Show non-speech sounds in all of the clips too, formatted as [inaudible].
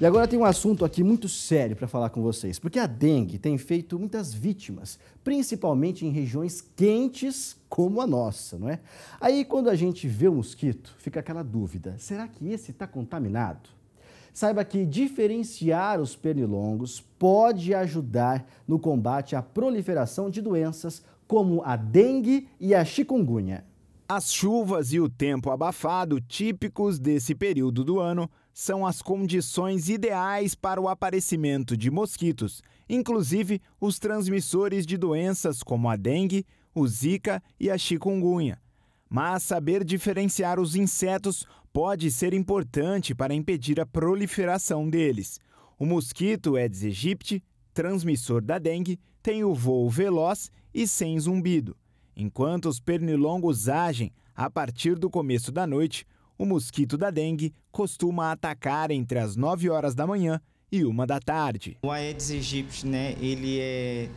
E agora tem um assunto aqui muito sério para falar com vocês, porque a dengue tem feito muitas vítimas, principalmente em regiões quentes como a nossa, não é? Aí quando a gente vê o um mosquito, fica aquela dúvida: será que esse está contaminado? Saiba que diferenciar os pernilongos pode ajudar no combate à proliferação de doenças como a dengue e a chikungunya. As chuvas e o tempo abafado, típicos desse período do ano, são as condições ideais para o aparecimento de mosquitos, inclusive os transmissores de doenças como a dengue, o zika e a chikungunya. Mas saber diferenciar os insetos pode ser importante para impedir a proliferação deles. O mosquito Aedes aegypti, transmissor da dengue, tem o voo veloz e sem zumbido. Enquanto os pernilongos agem a partir do começo da noite, o mosquito da dengue costuma atacar entre as 9 horas da manhã e uma da tarde. O Aedes aegypti, né, ele é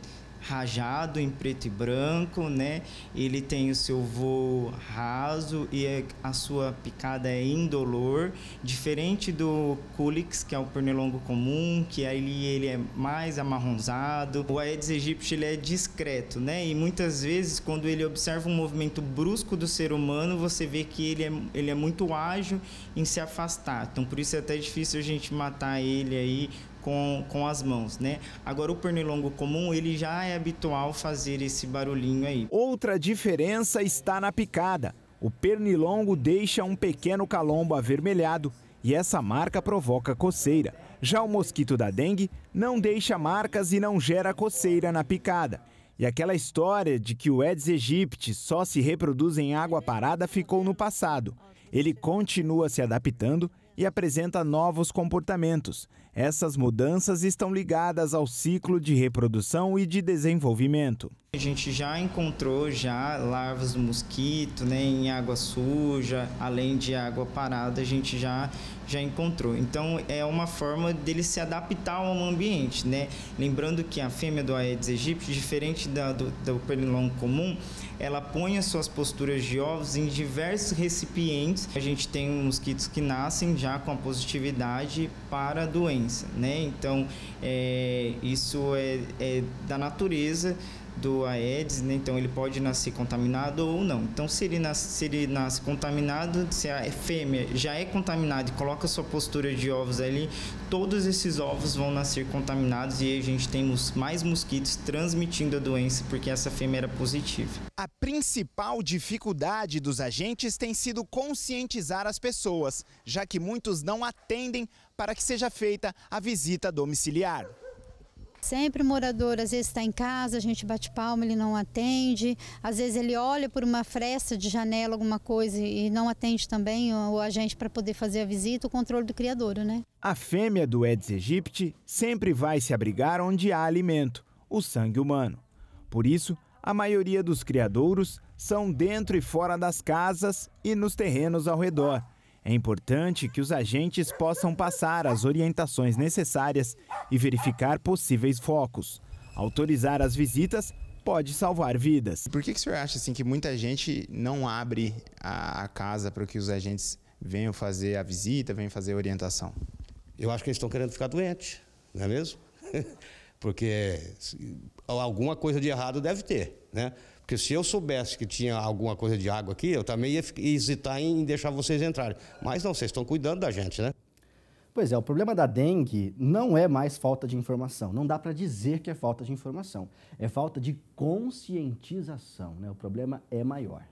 rajado em preto e branco, né? Ele tem o seu voo raso e é, a sua picada é indolor, diferente do Culix, que é o pernilongo comum, que ali ele é mais amarronzado. O Aedes aegypti ele é discreto, né? E muitas vezes quando ele observa um movimento brusco do ser humano, você vê que ele é, ele é muito ágil em se afastar. Então por isso é até difícil a gente matar ele aí com, com as mãos, né? Agora o pernilongo comum, ele já é habitual fazer esse barulhinho aí. Outra diferença está na picada. O pernilongo deixa um pequeno calombo avermelhado e essa marca provoca coceira. Já o mosquito da dengue não deixa marcas e não gera coceira na picada. E aquela história de que o Aedes aegypti só se reproduz em água parada ficou no passado. Ele continua se adaptando e apresenta novos comportamentos. Essas mudanças estão ligadas ao ciclo de reprodução e de desenvolvimento. A gente já encontrou já larvas do mosquito, né, em água suja, além de água parada, a gente já já encontrou. Então é uma forma dele se adaptar ao ambiente, né? Lembrando que a fêmea do Aedes aegypti, diferente da, do, do pernilongo comum, ela põe as suas posturas de ovos em diversos recipientes. A gente tem mosquitos que nascem já com a positividade para a doença, né? Então, é, isso é, é da natureza do Aedes, né? então ele pode nascer contaminado ou não. Então, se ele nasce, se ele nasce contaminado, se a fêmea já é contaminada e coloca sua postura de ovos ali, todos esses ovos vão nascer contaminados e a gente tem mais mosquitos transmitindo a doença porque essa fêmea era positiva. A principal dificuldade dos agentes tem sido conscientizar as pessoas, já que muitos não atendem para que seja feita a visita domiciliar. Sempre o morador, às vezes está em casa, a gente bate palma, ele não atende. Às vezes ele olha por uma fresta de janela, alguma coisa, e não atende também o agente para poder fazer a visita, o controle do criador, né? A fêmea do Aedes aegypti sempre vai se abrigar onde há alimento, o sangue humano. Por isso, a maioria dos criadouros são dentro e fora das casas e nos terrenos ao redor é importante que os agentes possam passar as orientações necessárias e verificar possíveis focos. Autorizar as visitas pode salvar vidas. Por que, que o senhor acha assim, que muita gente não abre a, a casa para que os agentes venham fazer a visita, venham fazer a orientação? Eu acho que eles estão querendo ficar doentes, não é mesmo? [laughs] Porque alguma coisa de errado deve ter, né? Porque se eu soubesse que tinha alguma coisa de água aqui, eu também ia hesitar em deixar vocês entrarem. Mas não, vocês estão cuidando da gente, né? Pois é, o problema da dengue não é mais falta de informação. Não dá para dizer que é falta de informação. É falta de conscientização. Né? O problema é maior.